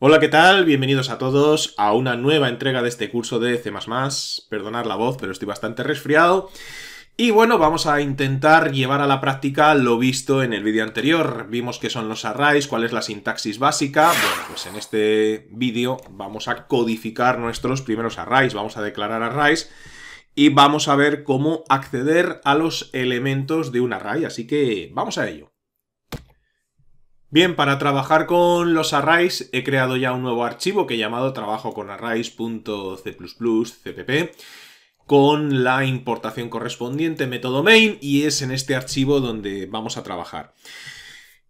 Hola, ¿qué tal? Bienvenidos a todos a una nueva entrega de este curso de C++. Perdonad la voz, pero estoy bastante resfriado. Y bueno, vamos a intentar llevar a la práctica lo visto en el vídeo anterior. Vimos qué son los arrays, cuál es la sintaxis básica. Bueno, pues en este vídeo vamos a codificar nuestros primeros arrays, vamos a declarar arrays y vamos a ver cómo acceder a los elementos de un array, así que vamos a ello. Bien, para trabajar con los arrays he creado ya un nuevo archivo que he llamado trabajo con arrays.c++cpp con la importación correspondiente método main y es en este archivo donde vamos a trabajar.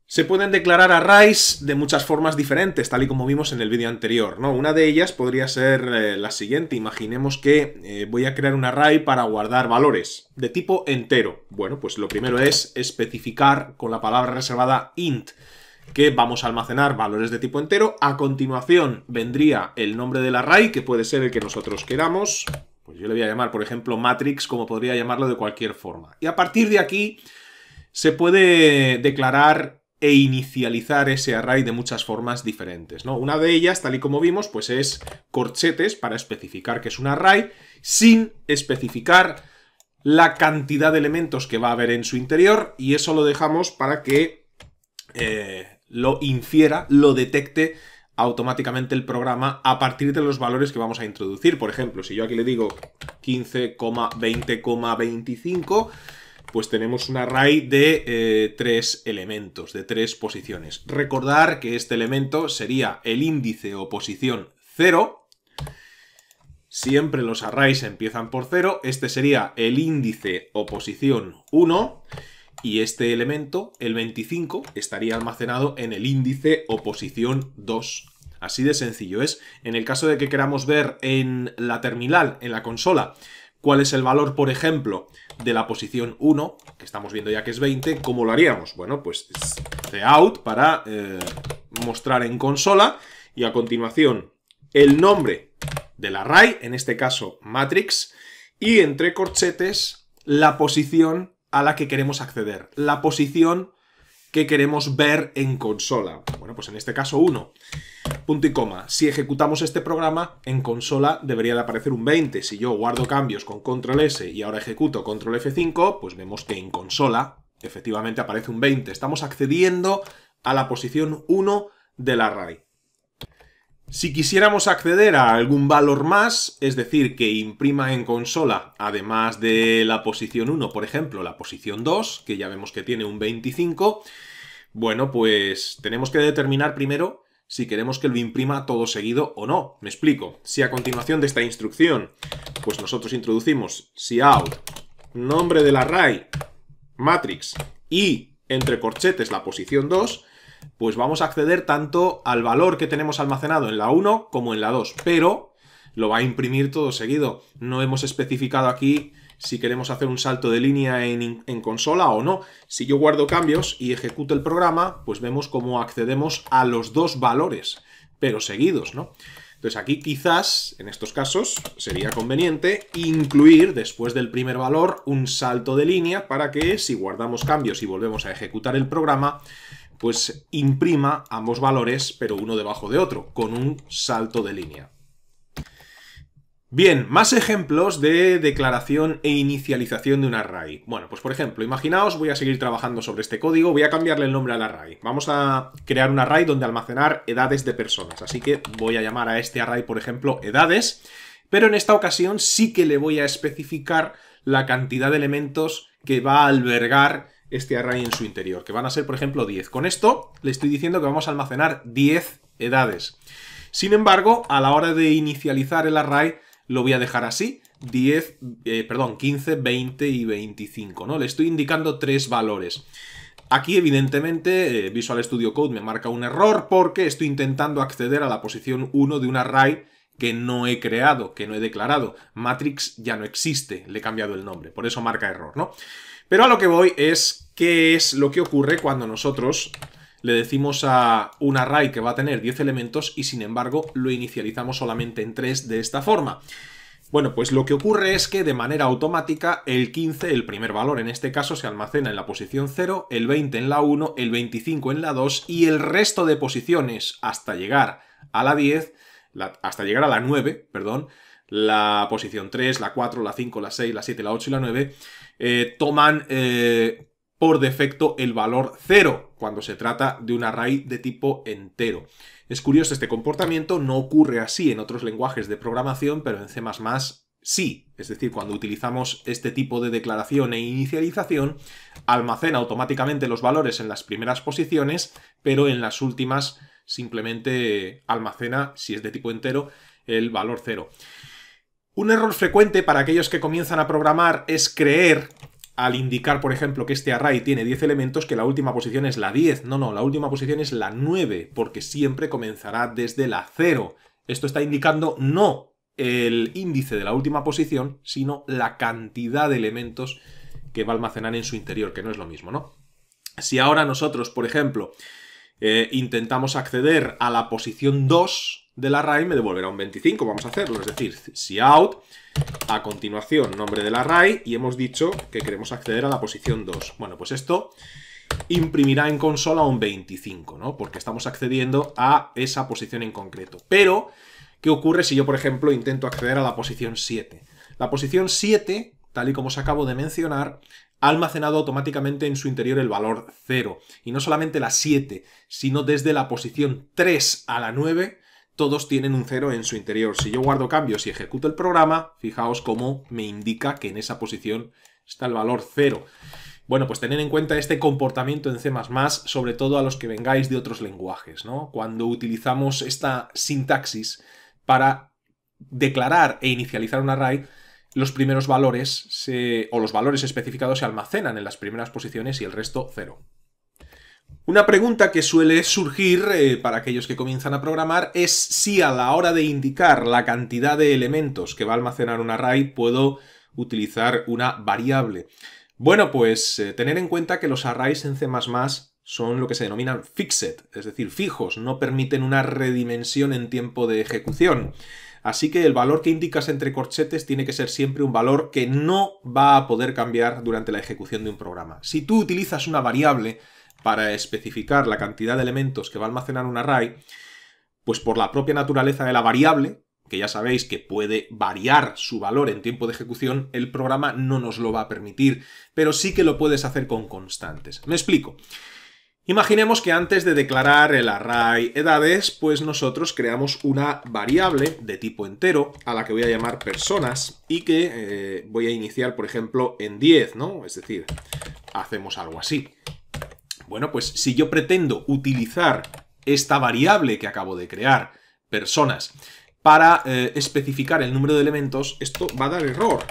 Se pueden declarar arrays de muchas formas diferentes, tal y como vimos en el vídeo anterior. ¿no? Una de ellas podría ser eh, la siguiente. Imaginemos que eh, voy a crear un array para guardar valores de tipo entero. Bueno, pues lo primero es especificar con la palabra reservada int que vamos a almacenar valores de tipo entero. A continuación vendría el nombre del array, que puede ser el que nosotros queramos. Pues yo le voy a llamar, por ejemplo, matrix, como podría llamarlo de cualquier forma. Y a partir de aquí se puede declarar e inicializar ese array de muchas formas diferentes. ¿no? Una de ellas, tal y como vimos, pues es corchetes para especificar que es un array sin especificar la cantidad de elementos que va a haber en su interior y eso lo dejamos para que eh, lo infiera, lo detecte automáticamente el programa a partir de los valores que vamos a introducir. Por ejemplo, si yo aquí le digo 15,20,25, pues tenemos un array de eh, tres elementos, de tres posiciones. Recordar que este elemento sería el índice o posición 0. Siempre los arrays empiezan por 0. Este sería el índice o posición 1 y este elemento, el 25, estaría almacenado en el índice o posición 2. Así de sencillo es. En el caso de que queramos ver en la terminal, en la consola, cuál es el valor, por ejemplo, de la posición 1, que estamos viendo ya que es 20, ¿cómo lo haríamos? Bueno, pues out para eh, mostrar en consola y a continuación el nombre del array, en este caso matrix, y entre corchetes la posición a la que queremos acceder, la posición que queremos ver en consola. Bueno, pues en este caso 1. Punto y coma. Si ejecutamos este programa, en consola debería de aparecer un 20. Si yo guardo cambios con control S y ahora ejecuto control F5, pues vemos que en consola efectivamente aparece un 20. Estamos accediendo a la posición 1 del array. Si quisiéramos acceder a algún valor más, es decir, que imprima en consola, además de la posición 1, por ejemplo, la posición 2, que ya vemos que tiene un 25, bueno, pues tenemos que determinar primero si queremos que lo imprima todo seguido o no. Me explico. Si a continuación de esta instrucción, pues nosotros introducimos si out nombre del array, matrix y entre corchetes la posición 2, pues vamos a acceder tanto al valor que tenemos almacenado en la 1 como en la 2, pero lo va a imprimir todo seguido. No hemos especificado aquí si queremos hacer un salto de línea en, consola o no. Si yo guardo cambios y ejecuto el programa, pues vemos cómo accedemos a los dos valores, pero seguidos, ¿no? Entonces aquí quizás, en estos casos, sería conveniente incluir después del primer valor un salto de línea para que si guardamos cambios y volvemos a ejecutar el programa, pues imprima ambos valores, pero uno debajo de otro, con un salto de línea. Bien, más ejemplos de declaración e inicialización de un array. Bueno, pues por ejemplo, imaginaos, voy a seguir trabajando sobre este código, voy a cambiarle el nombre al array. Vamos a crear un array donde almacenar edades de personas, así que voy a llamar a este array, por ejemplo, edades, pero en esta ocasión sí que le voy a especificar la cantidad de elementos que va a albergar este array en su interior, que van a ser, por ejemplo, 10. Con esto le estoy diciendo que vamos a almacenar 10 edades. Sin embargo, a la hora de inicializar el array, lo voy a dejar así, 10, eh, perdón, 15, 20 y 25, ¿no? Le estoy indicando tres valores. Aquí, evidentemente, eh, Visual Studio Code me marca un error porque estoy intentando acceder a la posición 1 de un array que no he creado, que no he declarado. Matrix ya no existe, le he cambiado el nombre, por eso marca error, ¿no? Pero a lo que voy es qué es lo que ocurre cuando nosotros le decimos a un array que va a tener 10 elementos y sin embargo lo inicializamos solamente en 3 de esta forma. Bueno, pues lo que ocurre es que de manera automática el 15, el primer valor en este caso, se almacena en la posición 0, el 20 en la 1, el 25 en la 2 y el resto de posiciones hasta llegar a la 10, hasta llegar a la 9, perdón, la posición 3, la 4, la 5, la 6, la 7, la 8 y la 9, eh, toman eh, por defecto el valor 0 cuando se trata de un array de tipo entero. Es curioso este comportamiento, no ocurre así en otros lenguajes de programación, pero en C++ sí. Es decir, cuando utilizamos este tipo de declaración e inicialización, almacena automáticamente los valores en las primeras posiciones, pero en las últimas simplemente almacena, si es de tipo entero, el valor 0. Un error frecuente para aquellos que comienzan a programar es creer, al indicar, por ejemplo, que este array tiene 10 elementos, que la última posición es la 10. No, no, la última posición es la 9, porque siempre comenzará desde la 0. Esto está indicando no el índice de la última posición, sino la cantidad de elementos que va a almacenar en su interior, que no es lo mismo, ¿no? Si ahora nosotros, por ejemplo, eh, intentamos acceder a la posición 2, del array me devolverá un 25, vamos a hacerlo, es decir, si out, a continuación nombre del array y hemos dicho que queremos acceder a la posición 2. Bueno, pues esto imprimirá en consola un 25, ¿no? Porque estamos accediendo a esa posición en concreto. Pero, ¿qué ocurre si yo, por ejemplo, intento acceder a la posición 7? La posición 7, tal y como os acabo de mencionar, ha almacenado automáticamente en su interior el valor 0. Y no solamente la 7, sino desde la posición 3 a la 9 todos tienen un cero en su interior. Si yo guardo cambios y ejecuto el programa, fijaos cómo me indica que en esa posición está el valor cero. Bueno, pues tened en cuenta este comportamiento en C++, sobre todo a los que vengáis de otros lenguajes, Cuando utilizamos esta sintaxis para declarar e inicializar un array, los primeros valores o los valores especificados se almacenan en las primeras posiciones y el resto cero. Una pregunta que suele surgir eh, para aquellos que comienzan a programar es si a la hora de indicar la cantidad de elementos que va a almacenar un array puedo utilizar una variable. Bueno, pues eh, tener en cuenta que los arrays en C++ son lo que se denominan fixed, es decir, fijos, no permiten una redimensión en tiempo de ejecución. Así que el valor que indicas entre corchetes tiene que ser siempre un valor que no va a poder cambiar durante la ejecución de un programa. Si tú utilizas una variable, para especificar la cantidad de elementos que va a almacenar un array, pues por la propia naturaleza de la variable, que ya sabéis que puede variar su valor en tiempo de ejecución, el programa no nos lo va a permitir, pero sí que lo puedes hacer con constantes. Me explico. Imaginemos que antes de declarar el array edades, pues nosotros creamos una variable de tipo entero a la que voy a llamar personas y que eh, voy a iniciar, por ejemplo, en 10, ¿no? Es decir, hacemos algo así. Bueno, pues si yo pretendo utilizar esta variable que acabo de crear, personas, para eh, especificar el número de elementos, esto va a dar error.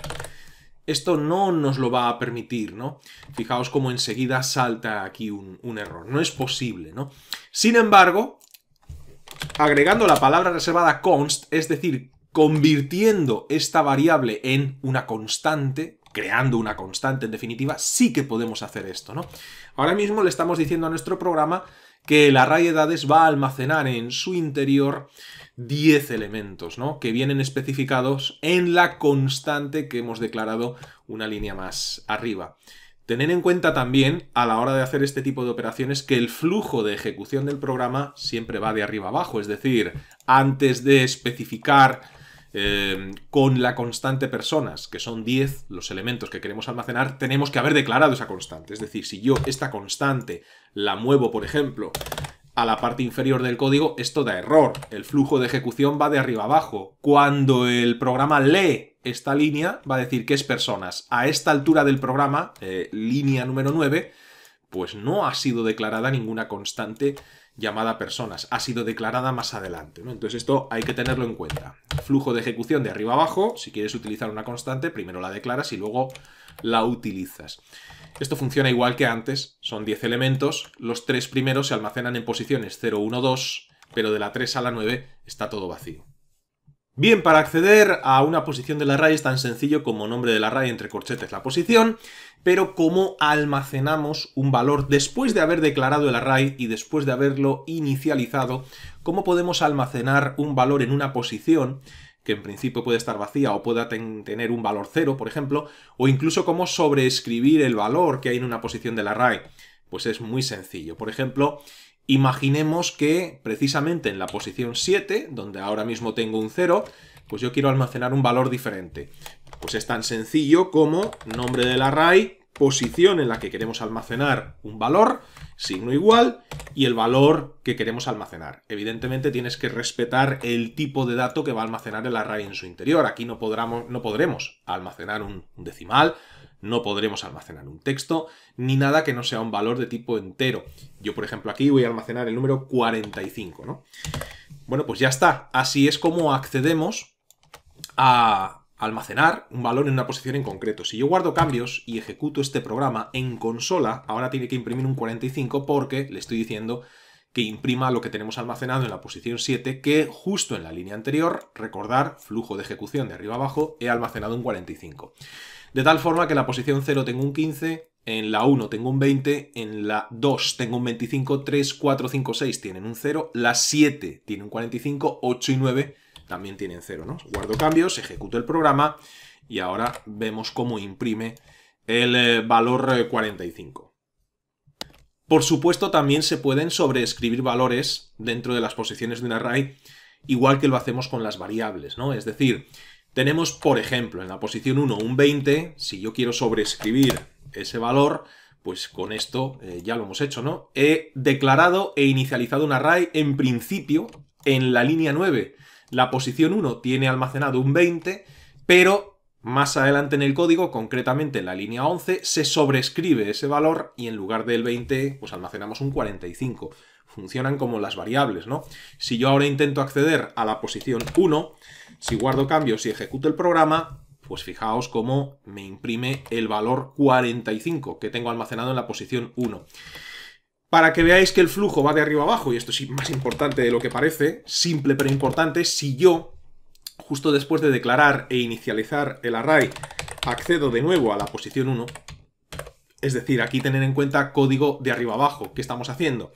Esto no nos lo va a permitir, ¿no? Fijaos cómo enseguida salta aquí un, un error. No es posible, ¿no? Sin embargo, agregando la palabra reservada const, es decir, convirtiendo esta variable en una constante, creando una constante, en definitiva, sí que podemos hacer esto, ¿no? Ahora mismo le estamos diciendo a nuestro programa que la array va a almacenar en su interior 10 elementos, ¿no? Que vienen especificados en la constante que hemos declarado una línea más arriba. Tener en cuenta también, a la hora de hacer este tipo de operaciones, que el flujo de ejecución del programa siempre va de arriba abajo, es decir, antes de especificar eh, con la constante personas, que son 10 los elementos que queremos almacenar, tenemos que haber declarado esa constante. Es decir, si yo esta constante la muevo, por ejemplo, a la parte inferior del código, esto da error. El flujo de ejecución va de arriba abajo. Cuando el programa lee esta línea, va a decir que es personas. A esta altura del programa, eh, línea número 9, pues no ha sido declarada ninguna constante llamada personas. Ha sido declarada más adelante. Entonces esto hay que tenerlo en cuenta. Flujo de ejecución de arriba abajo. Si quieres utilizar una constante, primero la declaras y luego la utilizas. Esto funciona igual que antes. Son 10 elementos. Los tres primeros se almacenan en posiciones 0, 1, 2, pero de la 3 a la 9 está todo vacío. Bien, para acceder a una posición del array es tan sencillo como nombre del array entre corchetes la posición, pero cómo almacenamos un valor después de haber declarado el array y después de haberlo inicializado, cómo podemos almacenar un valor en una posición que en principio puede estar vacía o pueda tener un valor cero, por ejemplo, o incluso cómo sobreescribir el valor que hay en una posición del array. Pues es muy sencillo. Por ejemplo, imaginemos que precisamente en la posición 7, donde ahora mismo tengo un 0, pues yo quiero almacenar un valor diferente. Pues es tan sencillo como nombre del array, posición en la que queremos almacenar un valor, signo igual, y el valor que queremos almacenar. Evidentemente tienes que respetar el tipo de dato que va a almacenar el array en su interior. Aquí no, podremos, no podremos almacenar un decimal no podremos almacenar un texto ni nada que no sea un valor de tipo entero. Yo, por ejemplo, aquí voy a almacenar el número 45, Bueno, pues ya está. Así es como accedemos a almacenar un valor en una posición en concreto. Si yo guardo cambios y ejecuto este programa en consola, ahora tiene que imprimir un 45 porque le estoy diciendo que imprima lo que tenemos almacenado en la posición 7, que justo en la línea anterior, recordar, flujo de ejecución de arriba abajo, he almacenado un 45. De tal forma que en la posición 0 tengo un 15, en la 1 tengo un 20, en la 2 tengo un 25, 3, 4, 5, 6 tienen un 0, la 7 tiene un 45, 8 y 9 también tienen 0, ¿no? Guardo cambios, ejecuto el programa y ahora vemos cómo imprime el eh, valor 45. Eh, Por supuesto, también se pueden sobreescribir valores dentro de las posiciones de un array, igual que lo hacemos con las variables, ¿no? Es decir, tenemos, por ejemplo, en la posición 1 un 20, si yo quiero sobreescribir ese valor, pues con esto eh, ya lo hemos hecho, ¿no? He declarado e inicializado un array en principio en la línea 9. La posición 1 tiene almacenado un 20, pero más adelante en el código, concretamente en la línea 11, se sobrescribe ese valor y en lugar del 20, pues almacenamos un 45 funcionan como las variables, ¿no? Si yo ahora intento acceder a la posición 1, si guardo cambios y ejecuto el programa, pues fijaos cómo me imprime el valor 45 que tengo almacenado en la posición 1. Para que veáis que el flujo va de arriba abajo, y esto es más importante de lo que parece, simple pero importante, si yo, justo después de declarar e inicializar el array, accedo de nuevo a la posición 1, es decir, aquí tener en cuenta código de arriba abajo ¿Qué estamos haciendo.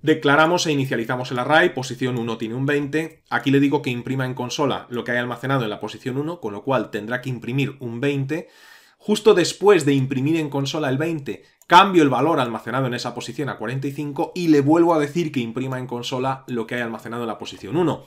Declaramos e inicializamos el array, posición 1 tiene un 20, aquí le digo que imprima en consola lo que hay almacenado en la posición 1, con lo cual tendrá que imprimir un 20. Justo después de imprimir en consola el 20, cambio el valor almacenado en esa posición a 45 y le vuelvo a decir que imprima en consola lo que hay almacenado en la posición 1.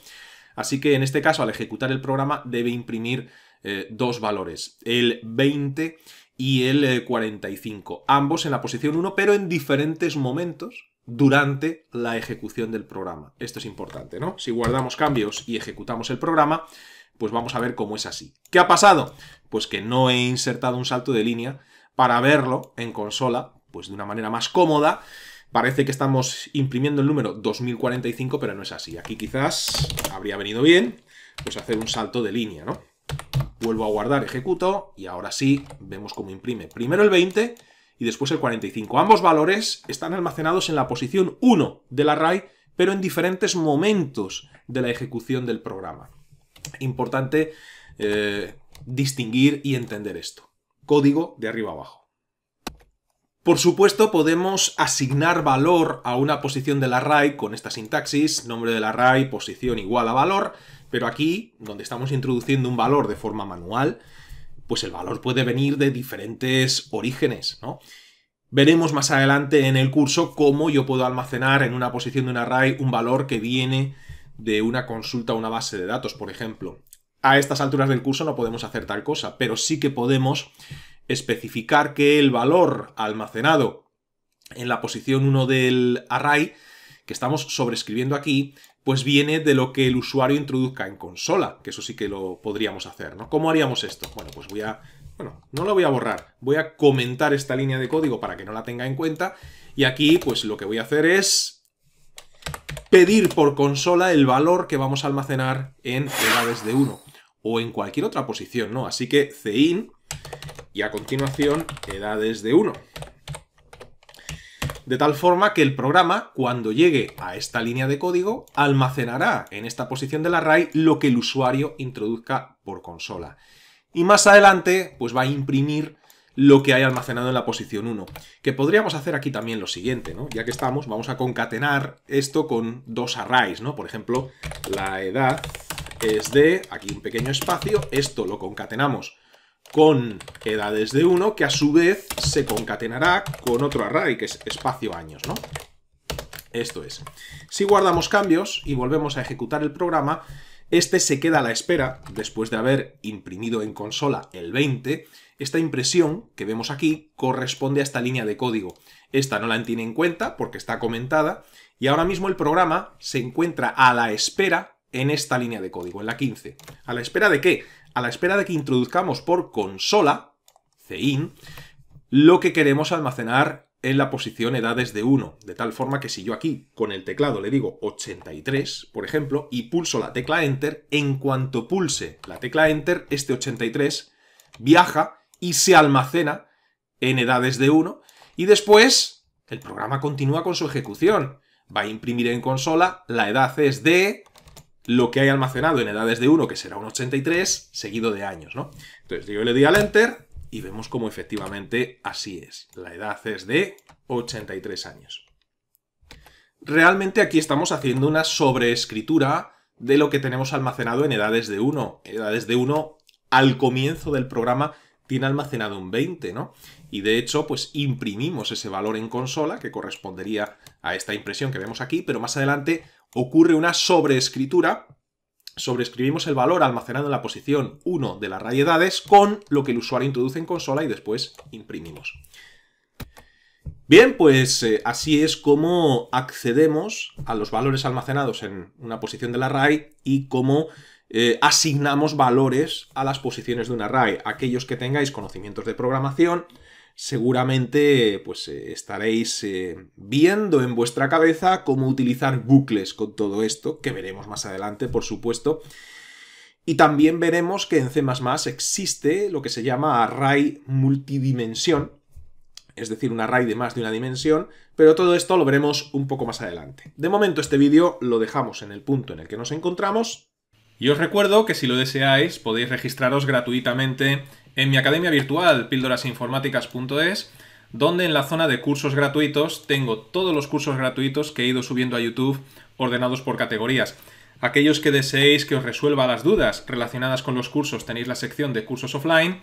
Así que en este caso, al ejecutar el programa, debe imprimir eh, dos valores, el 20 y el 45, ambos en la posición 1, pero en diferentes momentos durante la ejecución del programa. Esto es importante, ¿no? Si guardamos cambios y ejecutamos el programa, pues vamos a ver cómo es así. ¿Qué ha pasado? Pues que no he insertado un salto de línea para verlo en consola, pues de una manera más cómoda. Parece que estamos imprimiendo el número 2045, pero no es así. Aquí quizás habría venido bien, pues hacer un salto de línea, ¿no? Vuelvo a guardar, ejecuto y ahora sí vemos cómo imprime. Primero el 20 y después el 45. Ambos valores están almacenados en la posición 1 del array, pero en diferentes momentos de la ejecución del programa. Importante eh, distinguir y entender esto. Código de arriba abajo. Por supuesto, podemos asignar valor a una posición del array con esta sintaxis, nombre del array, posición igual a valor, pero aquí, donde estamos introduciendo un valor de forma manual, pues el valor puede venir de diferentes orígenes, Veremos más adelante en el curso cómo yo puedo almacenar en una posición de un array un valor que viene de una consulta a una base de datos, por ejemplo. A estas alturas del curso no podemos hacer tal cosa, pero sí que podemos especificar que el valor almacenado en la posición 1 del array, que estamos sobrescribiendo aquí, pues viene de lo que el usuario introduzca en consola, que eso sí que lo podríamos hacer, ¿no? ¿Cómo haríamos esto? Bueno, pues voy a... Bueno, no lo voy a borrar, voy a comentar esta línea de código para que no la tenga en cuenta, y aquí, pues lo que voy a hacer es pedir por consola el valor que vamos a almacenar en edades de 1 o en cualquier otra posición, ¿no? Así que cin y a continuación edades de 1. De tal forma que el programa, cuando llegue a esta línea de código, almacenará en esta posición del array lo que el usuario introduzca por consola. Y más adelante, pues va a imprimir lo que hay almacenado en la posición 1. Que podríamos hacer aquí también lo siguiente, ¿no? Ya que estamos, vamos a concatenar esto con dos arrays, ¿no? Por ejemplo, la edad es de, aquí un pequeño espacio, esto lo concatenamos con edades de 1, que a su vez se concatenará con otro array, que es espacio-años, ¿no? Esto es. Si guardamos cambios y volvemos a ejecutar el programa, este se queda a la espera, después de haber imprimido en consola el 20, esta impresión que vemos aquí corresponde a esta línea de código. Esta no la tiene en cuenta porque está comentada, y ahora mismo el programa se encuentra a la espera en esta línea de código, en la 15. ¿A la espera de qué? a la espera de que introduzcamos por consola, CIN, lo que queremos almacenar en la posición edades de 1, de tal forma que si yo aquí con el teclado le digo 83, por ejemplo, y pulso la tecla Enter, en cuanto pulse la tecla Enter, este 83 viaja y se almacena en edades de 1, y después el programa continúa con su ejecución. Va a imprimir en consola, la edad es de lo que hay almacenado en edades de 1, que será un 83, seguido de años, ¿no? Entonces yo le doy al Enter y vemos cómo efectivamente así es. La edad es de 83 años. Realmente aquí estamos haciendo una sobreescritura de lo que tenemos almacenado en edades de 1. Edades de 1 al comienzo del programa tiene almacenado un 20, ¿no? Y de hecho, pues imprimimos ese valor en consola que correspondería a esta impresión que vemos aquí, pero más adelante ocurre una sobreescritura, Sobrescribimos el valor almacenado en la posición 1 de las edades con lo que el usuario introduce en consola y después imprimimos. Bien, pues eh, así es como accedemos a los valores almacenados en una posición de la array y cómo eh, asignamos valores a las posiciones de un array. Aquellos que tengáis conocimientos de programación, seguramente pues eh, estaréis eh, viendo en vuestra cabeza cómo utilizar bucles con todo esto, que veremos más adelante, por supuesto. Y también veremos que en C++ existe lo que se llama array multidimensión, es decir, un array de más de una dimensión, pero todo esto lo veremos un poco más adelante. De momento este vídeo lo dejamos en el punto en el que nos encontramos. Y os recuerdo que si lo deseáis podéis registraros gratuitamente en mi academia virtual, píldorasinformáticas.es, donde en la zona de cursos gratuitos tengo todos los cursos gratuitos que he ido subiendo a YouTube ordenados por categorías. Aquellos que deseéis que os resuelva las dudas relacionadas con los cursos tenéis la sección de cursos offline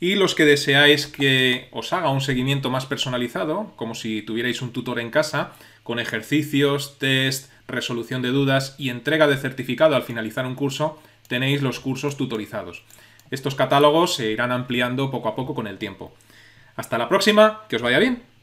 y los que deseáis que os haga un seguimiento más personalizado, como si tuvierais un tutor en casa, con ejercicios, test, resolución de dudas y entrega de certificado al finalizar un curso, tenéis los cursos tutorizados. Estos catálogos se irán ampliando poco a poco con el tiempo. Hasta la próxima, que os vaya bien.